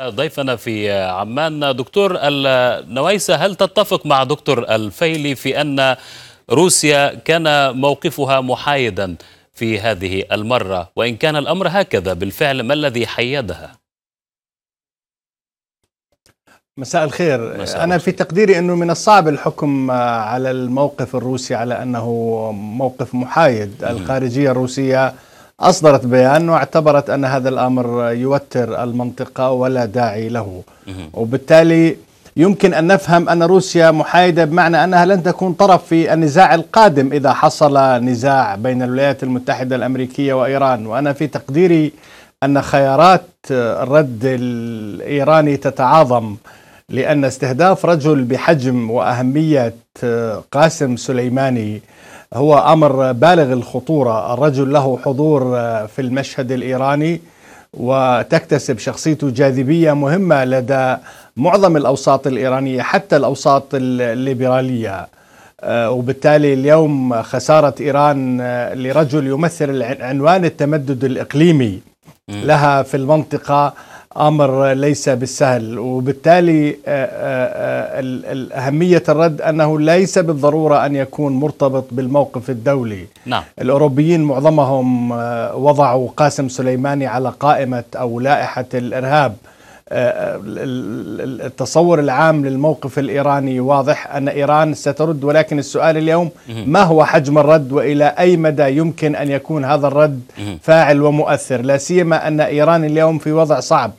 ضيفنا في عمان دكتور النويسة هل تتفق مع دكتور الفيلي في أن روسيا كان موقفها محايدا في هذه المرة وإن كان الأمر هكذا بالفعل ما الذي حيدها؟ مساء الخير مساء أنا في تقديري أنه من الصعب الحكم آه، على الموقف الروسي على أنه موقف محايد الخارجية الروسية أصدرت بيان واعتبرت أن هذا الأمر يوتر المنطقة ولا داعي له وبالتالي يمكن أن نفهم أن روسيا محايدة بمعنى أنها لن تكون طرف في النزاع القادم إذا حصل نزاع بين الولايات المتحدة الأمريكية وإيران وأنا في تقديري أن خيارات الرد الإيراني تتعاظم لأن استهداف رجل بحجم وأهمية قاسم سليماني هو امر بالغ الخطوره، الرجل له حضور آه، في المشهد الايراني وتكتسب شخصيته جاذبيه مهمه لدى معظم الاوساط الايرانيه حتى الاوساط الليبراليه. آه، وبالتالي اليوم خساره ايران آه، لرجل يمثل عنوان التمدد الاقليمي لها في المنطقه امر ليس بالسهل وبالتالي آه، آه، آه، اهميه الرد انه ليس بالضروره ان يكون مرتبط بالموقف الدولي نعم. الاوروبيين معظمهم وضعوا قاسم سليماني على قائمه او لائحه الارهاب التصور العام للموقف الإيراني واضح أن إيران سترد ولكن السؤال اليوم ما هو حجم الرد وإلى أي مدى يمكن أن يكون هذا الرد فاعل ومؤثر لا سيما أن إيران اليوم في وضع صعب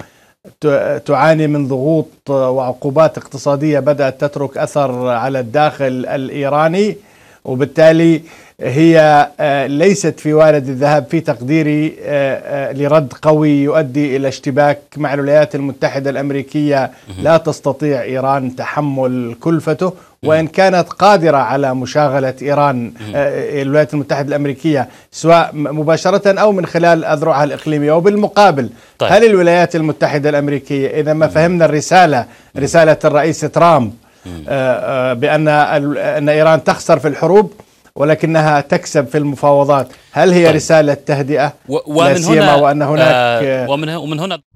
تعاني من ضغوط وعقوبات اقتصادية بدأت تترك أثر على الداخل الإيراني وبالتالي هي آه، ليست في وارد الذهاب في تقديري آه، آه، لرد قوي يؤدي الى اشتباك مع الولايات المتحده الامريكيه لا تستطيع ايران تحمل كلفته وان كانت قادره على مشاغله ايران الولايات المتحده الامريكيه سواء مباشره او من خلال اذرعها الاقليميه وبالمقابل طيب. هل الولايات المتحده الامريكيه اذا ما فهمنا الرساله رساله الرئيس ترامب آه، آه، بأن أن إيران تخسر في الحروب ولكنها تكسب في المفاوضات هل هي طيب. رسالة تهدئة ومن هنا وأن هناك آه, آه، ومن هنا